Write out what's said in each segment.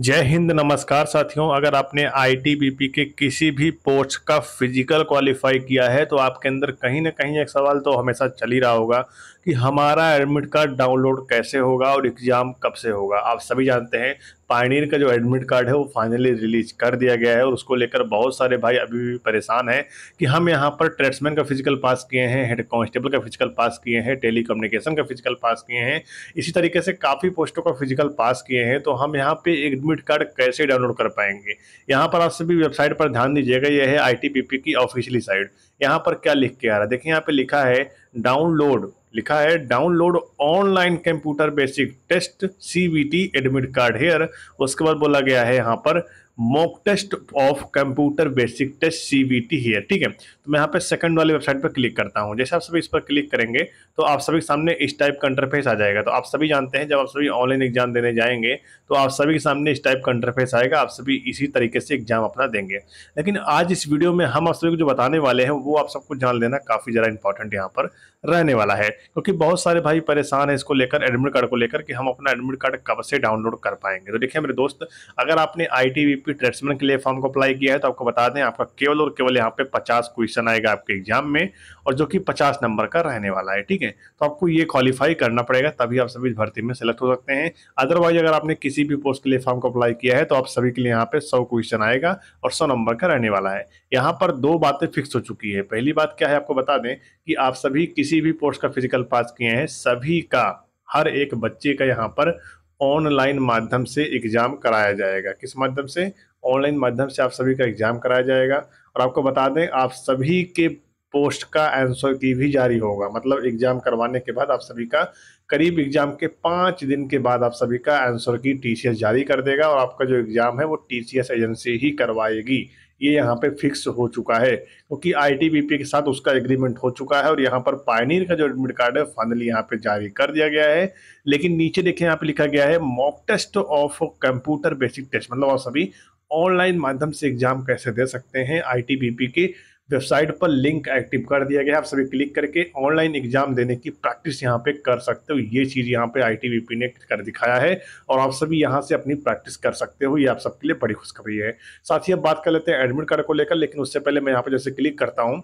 जय हिंद नमस्कार साथियों अगर आपने आईटीबीपी के किसी भी पोस्ट का फिजिकल क्वालिफाई किया है तो आपके अंदर कहीं ना कहीं एक सवाल तो हमेशा चल ही रहा होगा कि हमारा एडमिट कार्ड डाउनलोड कैसे होगा और एग्ज़ाम कब से होगा आप सभी जानते हैं पायनियर का जो एडमिट कार्ड है वो फाइनली रिलीज कर दिया गया है और उसको लेकर बहुत सारे भाई अभी भी परेशान हैं कि हम यहाँ पर ट्रेड्समैन का फिजिकल पास किए हैं हेड कांस्टेबल का फिजिकल पास किए हैं टेली कम्युनिकेशन का फिजिकल पास किए हैं इसी तरीके से काफ़ी पोस्टों का फिजिकल पास किए हैं तो हम यहाँ पे एडमिट कार्ड कैसे डाउनलोड कर पाएंगे यहाँ पर आप सभी वेबसाइट पर ध्यान दीजिएगा यह है आई की ऑफिशियली साइट यहाँ पर क्या लिख के आ रहा है देखिए यहाँ पर लिखा है डाउनलोड लिखा है download online computer basic test CBT admit card here उसके बाद बोला गया है यहाँ पर mock test of computer basic test CBT here ठीक है तो मैं यहाँ पे सेकंड वाली वेबसाइट पर क्लिक करता हूँ जैसे आप सभी इस पर क्लिक करेंगे तो आप सभी के सामने इस टाइप का इंटरफेस आ जाएगा तो आप सभी जानते हैं जब आप सभी ऑनलाइन एग्जाम देने जाएंगे तो आप सभी के सामने इस टाइप का इंटरफेस आएगा आप सभी इसी तरीके से एग्जाम अपना देंगे लेकिन आज इस वीडियो में हम आप सभी को जो बताने वाले हैं वो आप सबको जान लेना काफ़ी ज़्यादा इंपॉर्टेंट यहाँ पर रहने वाला है क्योंकि बहुत सारे भाई परेशान हैं इसको लेकर एडमिट कार्ड को लेकर कि हम अपना एडमिट कार्ड कब से डाउनलोड कर पाएंगे तो देखिए मेरे दोस्त अगर आपने आई टी ट्रेड्समैन के लिए फॉर्म को अप्लाई किया है तो आपको बता दें आपका केवल और केवल यहाँ पे पचास क्वेश्चन क्वेश्चन आएगा आपके एग्जाम में और जो कि 50 नंबर का रहने वाला है ठीक है तो आपको ये क्वालिफाई करना पड़ेगा तभी आप सभी भर्ती में सेलेक्ट हो सकते हैं अदरवाइज अगर आपने किसी भी पोस्ट के लिए फॉर्म को अप्लाई किया है तो आप सभी के लिए यहाँ पे सौ क्वेश्चन आएगा और सौ नंबर का रहने वाला है यहाँ पर दो बातें फिक्स हो चुकी है पहली बात क्या है आपको बता दें कि आप सभी किसी भी पोस्ट का फिजिकल पास किए हैं सभी का हर एक बच्चे का यहाँ पर ऑनलाइन माध्यम से एग्जाम कराया जाएगा किस माध्यम से ऑनलाइन माध्यम से आप सभी का एग्जाम कराया जाएगा और आपको बता दें आप सभी के पोस्ट का आंसर की भी जारी होगा मतलब एग्जाम करवाने के बाद आप सभी का करीब एग्जाम के पाँच दिन के बाद आप सभी का आंसर की टीसीएस जारी कर देगा और आपका जो एग्जाम है वो टीसीएस एजेंसी ही करवाएगी ये यहाँ पे फिक्स हो चुका है क्योंकि तो आईटीबीपी के साथ उसका एग्रीमेंट हो चुका है और यहाँ पर पायनियर का जो एडमिट कार्ड है फाइनली यहाँ पे जारी कर दिया गया है लेकिन नीचे देखें यहाँ पे लिखा गया है mock test of computer basic test मतलब आप सभी ऑनलाइन माध्यम से एग्जाम कैसे दे सकते हैं आईटीबीपी के वेबसाइट पर लिंक एक्टिव कर दिया गया आप सभी क्लिक करके ऑनलाइन एग्जाम देने की प्रैक्टिस यहाँ पे कर सकते हो ये चीज़ यहाँ पे आईटीबीपी ने कर दिखाया है और आप सभी यहाँ से अपनी प्रैक्टिस कर सकते हो ये आप सबके लिए बड़ी खुशखबरी है साथ ही अब बात कर लेते हैं एडमिट कार्ड को लेकर लेकिन उससे पहले मैं यहाँ पे जैसे क्लिक करता हूँ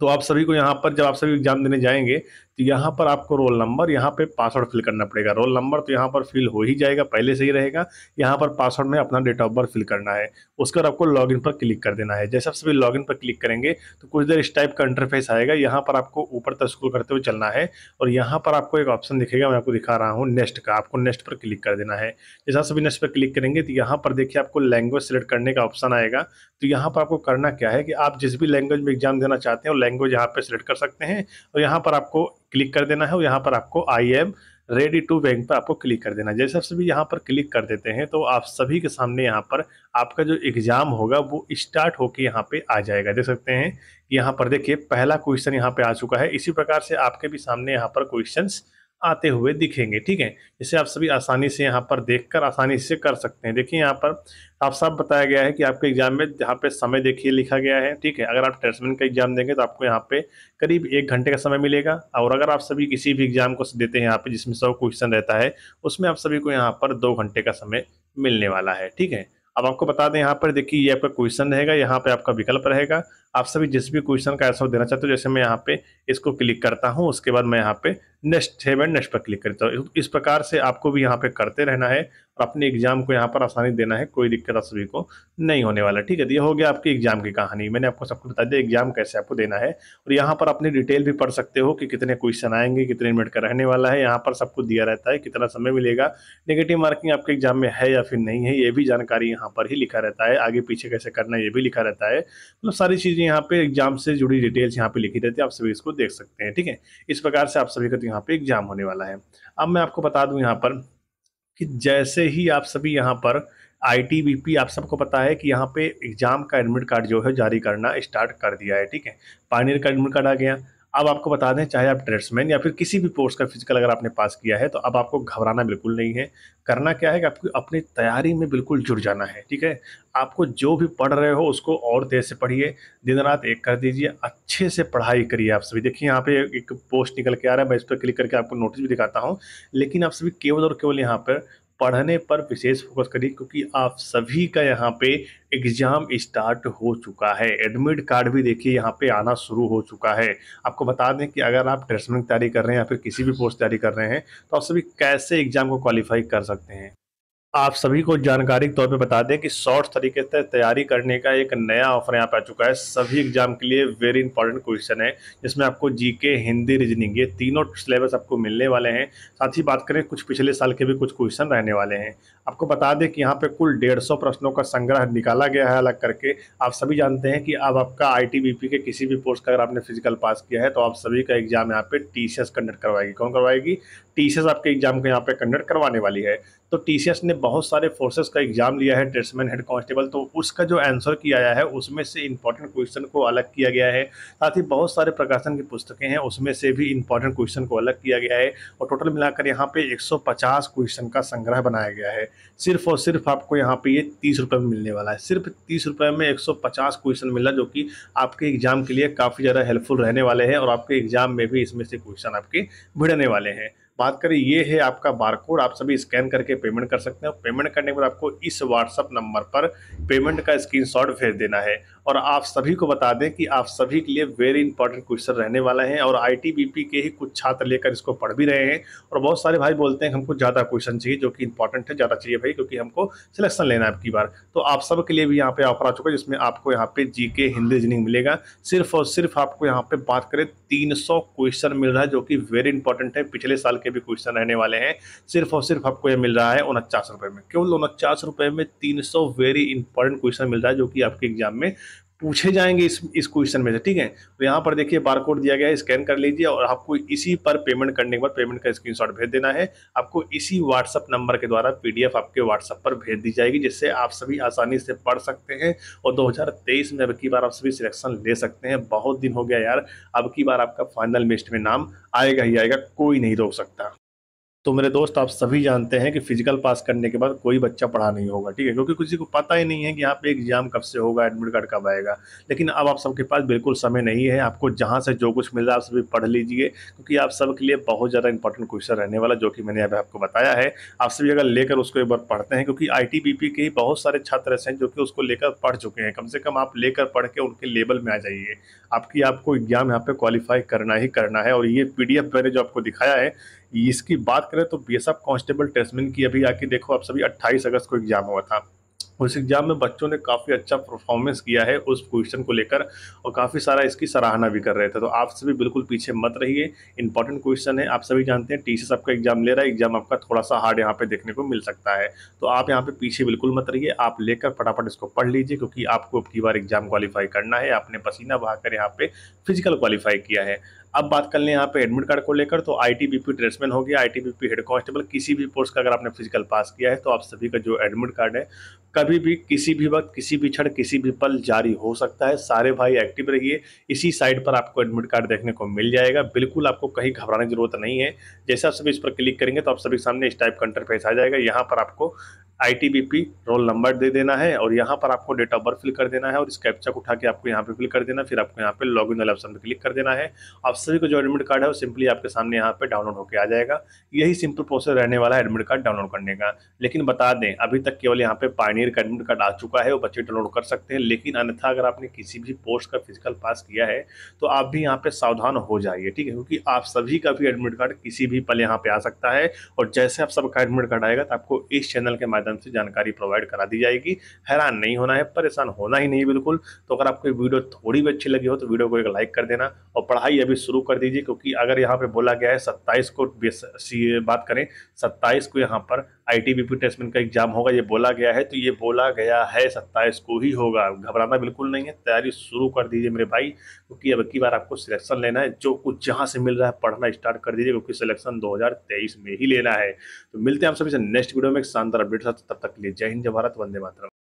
तो आप सभी को यहाँ पर जब आप सभी एग्जाम देने जाएंगे तो यहाँ पर आपको रोल नंबर यहाँ पे पासवर्ड फिल करना पड़ेगा रोल नंबर तो यहाँ पर फिल हो ही जाएगा पहले से ही रहेगा यहाँ पर पासवर्ड में अपना डेट ऑफ बर्थ फिल करना है उसके बाद आपको लॉगिन पर क्लिक कर देना है जैसे आप सभी लॉगिन पर क्लिक करेंगे तो कुछ देर इस टाइप का इंटरफेस आएगा यहाँ पर आपको ऊपर तक स्कूल करते हुए चलना है और यहाँ पर आपको एक ऑप्शन दिखेगा मैं आपको दिखा रहा हूँ नेक्स्ट का आपको नेक्स्ट पर क्लिक कर देना है जैसे आप सभी नेक्स्ट पर क्लिक करेंगे तो यहाँ पर देखिए आपको लैंग्वेज सेलेक्ट करने का ऑप्शन आएगा तो यहाँ पर आपको करना क्या है कि आप जिस भी लैंग्वेज में एग्जाम देना चाहते हैं लैंग्वेज यहाँ पे सिलेक्ट कर सकते हैं और यहाँ पर आपको क्लिक कर देना है और यहाँ पर आपको I am ready to bank पर आपको क्लिक कर देना जैसे आप सभी यहाँ पर क्लिक कर देते हैं तो आप सभी के सामने यहाँ पर आपका जो एग्ज़ाम होगा वो स्टार्ट होकर यहाँ पे आ जाएगा देख सकते हैं यहाँ पर देखिए पहला क्वेश्चन यहाँ पे आ चुका है इसी प्रकार से आपके भी सामने यहाँ पर क्वेश्चंस आते हुए दिखेंगे ठीक है इसे आप सभी आसानी से यहाँ पर देखकर आसानी से कर सकते हैं देखिए यहाँ पर आप सब बताया गया है कि आपके एग्जाम में जहाँ पे समय देखिए लिखा गया है ठीक है अगर आप टेट्समैन का एग्जाम देंगे तो आपको यहाँ पे करीब एक घंटे का समय मिलेगा और अगर आप सभी किसी भी एग्जाम को देते हैं यहाँ पे जिसमें सौ क्वेश्चन रहता है उसमें आप सभी को यहाँ पर दो घंटे का समय मिलने वाला है ठीक है अब आपको बता दें यहाँ पर देखिए ये आपका क्वेश्चन रहेगा यहाँ पे आपका विकल्प रहेगा आप सभी जिस भी क्वेश्चन का आंसर देना चाहते हो जैसे मैं यहाँ पे इसको क्लिक करता हूँ उसके बाद मैं यहाँ पे नेक्स्ट सेव नेक्स्ट पर क्लिक करता हूँ इस प्रकार से आपको भी यहाँ पे करते रहना है और अपने एग्जाम को यहाँ पर आसानी देना है कोई दिक्कत आप सभी को नहीं होने वाला ठीक है तो ये हो गया आपकी एग्जाम की कहानी मैंने आपको सबको बता दिया एग्जाम कैसे आपको देना है और यहाँ पर अपनी डिटेल भी पढ़ सकते हो कि कितने क्वेश्चन आएंगे कितने मिनट का रहने वाला है यहाँ पर सब कुछ दिया रहता है कितना समय मिलेगा नेगेटिव मार्किंग आपके एग्जाम में है या फिर नहीं है ये भी जानकारी यहाँ पर ही लिखा रहता है आगे पीछे कैसे करना है ये भी लिखा रहता है मतलब सारी चीज़ें यहाँ पे एग्जाम से जुड़ी डिटेल्स यहाँ पे लिखी रहती है आप सभी इसको देख सकते हैं ठीक है इस प्रकार से आप सभी का तो यहाँ पे एग्जाम होने वाला है अब मैं आपको बता दूँ यहाँ पर कि जैसे ही आप सभी यहाँ पर आई आप सबको पता है कि यहाँ पे एग्जाम का एडमिट कार्ड जो है जारी करना स्टार्ट कर दिया है ठीक है पानीर का एडमिट कार्ड आ गया अब आपको बता दें चाहे आप ट्रेड्समैन या फिर किसी भी पोस्ट का फिजिकल अगर आपने पास किया है तो अब आपको घबराना बिल्कुल नहीं है करना क्या है कि आपको अपनी तैयारी में बिल्कुल जुड़ जाना है ठीक है आपको जो भी पढ़ रहे हो उसको और तेज़ से पढ़िए दिन रात एक कर दीजिए अच्छे से पढ़ाई करिए आप सभी देखिए यहाँ पे एक पोस्ट निकल के आ रहा है मैं इस पर क्लिक करके आपको नोटिस भी दिखाता हूँ लेकिन आप सभी केवल और केवल यहाँ पर पढ़ने पर विशेष फोकस करिए क्योंकि आप सभी का यहाँ पे एग्जाम स्टार्ट हो चुका है एडमिट कार्ड भी देखिए यहाँ पे आना शुरू हो चुका है आपको बता दें कि अगर आप ट्रेसमेंट तैयारी कर रहे हैं या फिर किसी भी पोस्ट तैयारी कर रहे हैं तो आप सभी कैसे एग्जाम को क्वालिफाई कर सकते हैं आप सभी को जानकारी के तौर पे बता दें कि शॉर्ट तरीके से तैयारी करने का एक नया ऑफर यहाँ पे आ चुका है सभी एग्जाम के लिए वेरी इंपॉर्टेंट क्वेश्चन है जिसमें आपको जीके हिंदी रीजनिंग ये तीनों सिलेबस आपको मिलने वाले हैं साथ ही बात करें कुछ पिछले साल के भी कुछ क्वेश्चन रहने वाले हैं आपको बता दें कि यहाँ पे कुल डेढ़ सौ प्रश्नों का संग्रह निकाला गया है अलग करके आप सभी जानते हैं कि अब आपका आईटीबीपी के किसी भी पोस्ट का अगर आपने फिजिकल पास किया है तो आप सभी का एग्जाम यहाँ पे टीसीएस कंडक्ट करवाएगी कौन करवाएगी टीसीएस आपके एग्जाम को यहाँ पे कंडक्ट करवाने वाली है तो टीसीएस ने बहुत सारे फोर्सेस का एग्जाम लिया है ट्रेड्समैन हेड कांस्टेबल तो उसका जो आंसर किया आया है उसमें से इंपॉर्टेंट क्वेश्चन को अलग किया गया है साथ ही बहुत सारे प्रकाशन की पुस्तकें हैं उसमें से भी इंपॉर्टेंट क्वेश्चन को अलग किया गया है और टोटल मिलाकर यहाँ पे एक क्वेश्चन का संग्रह बनाया गया है सिर्फ और सिर्फ आपको यहाँ पे ये तीस रुपये में मिलने वाला है सिर्फ तीस रुपये में एक सौ पचास क्वेश्चन मिला जो कि आपके एग्जाम के लिए काफ़ी ज़्यादा हेल्पफुल रहने वाले हैं और आपके एग्जाम में भी इसमें से क्वेश्चन आपके भिड़ने वाले हैं बात करें ये है आपका बारकोड आप सभी स्कैन करके पेमेंट कर सकते हैं पेमेंट करने के बाद आपको इस व्हाट्सअप नंबर पर पेमेंट का स्क्रीनशॉट भेज देना है और आप सभी को बता दें कि आप सभी के लिए वेरी इंपॉर्टेंट क्वेश्चन रहने वाला है और आईटीबीपी के ही कुछ छात्र लेकर इसको पढ़ भी रहे हैं और बहुत सारे भाई बोलते हैं हमको ज़्यादा क्वेश्चन चाहिए जो कि इंपॉर्टेंट है ज़्यादा चाहिए भाई क्योंकि हमको सिलेक्शन लेना है आपकी बार तो आप सब के लिए भी यहाँ पे ऑफर आ चुका है जिसमें आपको यहाँ पे जी हिंदी रीजनिंग मिलेगा सिर्फ और सिर्फ आपको यहाँ पर बात करें तीन क्वेश्चन मिल रहा है जो कि वेरी इंपॉर्टेंट है पिछले साल के भी क्वेश्चन रहने वाले हैं सिर्फ और सिर्फ आपको ये मिल रहा है उनचास रुपये में केवल उनचास रुपये में तीन वेरी इंपॉर्टेंट क्वेश्चन मिल रहा है जो कि आपके एग्जाम में पूछे जाएंगे इस इस क्वेश्चन में से ठीक है तो यहाँ पर देखिए बारकोड दिया गया है स्कैन कर लीजिए और आपको इसी पर पेमेंट करने के बाद पेमेंट का स्क्रीनशॉट भेज देना है आपको इसी व्हाट्सअप नंबर के द्वारा पीडीएफ आपके व्हाट्सअप पर भेज दी जाएगी जिससे आप सभी आसानी से पढ़ सकते हैं और दो में अब की बार आप सभी सिलेक्शन ले सकते हैं बहुत दिन हो गया यार अब की बार आपका फाइनल लिस्ट में नाम आएगा ही आएगा कोई नहीं रोक सकता तो मेरे दोस्त आप सभी जानते हैं कि फिजिकल पास करने के बाद कोई बच्चा पढ़ा नहीं होगा ठीक है क्योंकि किसी को पता ही नहीं है कि यहाँ पे एग्जाम कब से होगा एडमिट कार्ड कब आएगा लेकिन अब आप सबके पास बिल्कुल समय नहीं है आपको जहाँ से जो कुछ है आप सभी पढ़ लीजिए क्योंकि आप सबके लिए बहुत ज़्यादा इंपॉर्टेंट क्वेश्चन रहने वाला जो कि मैंने अभी आपको बताया है आप सभी अगर लेकर उसको एक बार पढ़ते हैं क्योंकि आई के ही बहुत सारे छात्र ऐसे हैं जो कि उसको लेकर पढ़ चुके हैं कम से कम आप लेकर पढ़ के उनके लेवल में आ जाइए आपकी आपको एग्जाम यहाँ पर क्वालिफाई करना ही करना है और ये पी मैंने जो आपको दिखाया है इसकी बात करें तो B S F constable tradesman की अभी आके देखो आप सभी अट्ठाईस अगस्त को एग्जाम हुआ था उस एग्जाम में बच्चों ने काफ़ी अच्छा परफॉर्मेंस किया है उस क्वेश्चन को लेकर और काफ़ी सारा इसकी सराहना भी कर रहे थे तो आप सभी बिल्कुल पीछे मत रहिए इंपॉर्टेंट क्वेश्चन है आप सभी जानते हैं टी आपका एग्जाम ले रहा है एग्जाम आपका थोड़ा सा हार्ड यहाँ पे देखने को मिल सकता है तो आप यहाँ पे पीछे बिल्कुल मत रहिए आप लेकर फटाफट इसको पढ़ लीजिए क्योंकि आपको अब बार एग्जाम क्वालिफाई करना है आपने पसीना बहाकर यहाँ पे फिजिकल क्वालिफाई किया है अब बात कर लें यहाँ पे एडमिट कार्ड को लेकर तो आई टी ट्रेड्समैन हो गया आई टी हेड कांस्टेबल किसी भी पोस्ट का अगर आपने फिजिकल पास किया है तो आप सभी का जो एडमिट कार्ड है कभी भी किसी भी वक्त किसी भी क्षण किसी भी पल जारी हो सकता है सारे भाई एक्टिव रहिए इसी साइट पर आपको एडमिट कार्ड देखने को मिल जाएगा बिल्कुल आपको कहीं घबराने की जरूरत नहीं है जैसे आप सभी इस पर क्लिक करेंगे तो आप सभी के सामने इस टाइप का इंटरफेस आ जाएगा यहाँ पर आपको आईटीबीपी रोल नंबर दे देना है और यहाँ पर आपको डेट ऑफ बर्थ फिल कर देना है और इस कैप्चा को उठा के आपको यहाँ पे फिल कर देना फिर आपको यहाँ पे लॉग इन वाले ऑप्शन पर क्लिक कर देना है आप सभी को जो एडमिट कार्ड है वो सिंपली आपके सामने यहाँ पे डाउनलोड होकर आ जाएगा यही सिंपल प्रोसेस रहने वाला है एडमिट कार्ड डाउनलोड करने का लेकिन बता दें अभी तक केवल यहाँ पे पायनियर का एडमिट कार्ड आ चुका है वो बच्चे डाउनलोड कर सकते हैं लेकिन अन्यथा अगर आपने किसी भी पोस्ट का फिजिकल पास किया है तो आप भी यहाँ पे सावधान हो जाइए ठीक है क्योंकि आप सभी का भी एडमिट कार्ड किसी भी पल यहाँ पे आ सकता है और जैसे आप सबका एडमिट कार्ड आएगा तो आपको इस चैनल के माध्यम તમ સે જાનકારી પ્રોવાઈડ કરા દી જાયેગી હૈરાન નહીં હોના હે પરેશાન હોના હી નહીં બિલકુલ તો અગર આપકો વિડિયો થોડી ભી અચ્છી લગી હો તો વિડિયો કો એક લાઈક કર દેના ઓર پڑھાઈ અભી શુરુ કર દીજીયે ક્યોકી અગર યહા પે બોલા ગયા હે 27 કો સે બાત કરે 27 કો યહા પર आई टी बी टेस्टमेंट का एग्जाम होगा ये बोला गया है तो ये बोला गया है सत्ताईस को ही होगा घबराना बिल्कुल नहीं है तैयारी शुरू कर दीजिए मेरे भाई क्योंकि अब की बार आपको सिलेक्शन लेना है जो कुछ जहाँ से मिल रहा है पढ़ना स्टार्ट कर दीजिए क्योंकि सिलेक्शन तेईस में ही लेना है तो मिलते हैं आप सभी से नेक्स्ट वीडियो में एक शानदार अपडेट साथ तब तक के लिए जय हिंद जय भारत वंदे मातरम